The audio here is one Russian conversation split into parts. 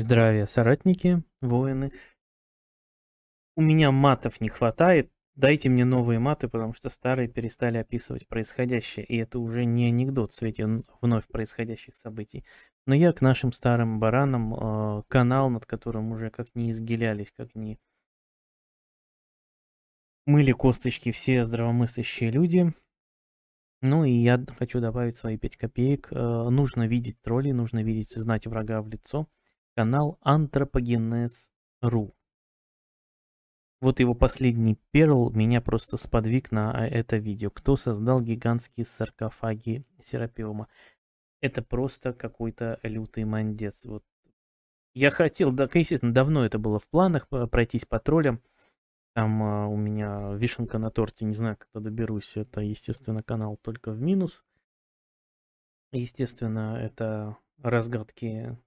Здравия, соратники, воины. У меня матов не хватает. Дайте мне новые маты, потому что старые перестали описывать происходящее. И это уже не анекдот в свете вновь происходящих событий. Но я к нашим старым баранам, э, канал, над которым уже как не изгилялись, как не мыли косточки все здравомыслящие люди. Ну и я хочу добавить свои 5 копеек. Э, нужно видеть троллей, нужно видеть и знать врага в лицо – канал антропогенез.ру. Вот его последний перл меня просто сподвиг на а, это видео. Кто создал гигантские саркофаги Серапиума? Это просто какой-то лютый мандец. Вот. Я хотел, да, естественно, давно это было в планах, э, пройтись по троллям. Там а, у меня вишенка на торте, не знаю, когда доберусь. Это, естественно, канал только в минус. Естественно, это разгадки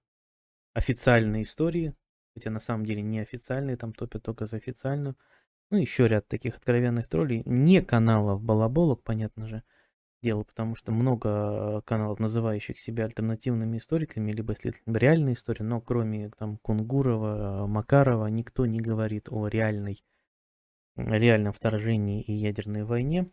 официальные истории, хотя на самом деле не официальные, там топят только за официальную. Ну, еще ряд таких откровенных троллей. Не каналов балаболок, понятно же, дело, потому что много каналов, называющих себя альтернативными историками, либо если реальная история, но кроме там Кунгурова, Макарова, никто не говорит о реальной, реальном вторжении и ядерной войне.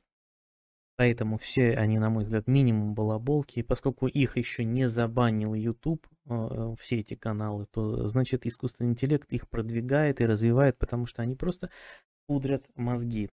Поэтому все они, на мой взгляд, минимум балаболки. И поскольку их еще не забанил YouTube, Э, все эти каналы, то значит искусственный интеллект их продвигает и развивает, потому что они просто пудрят мозги.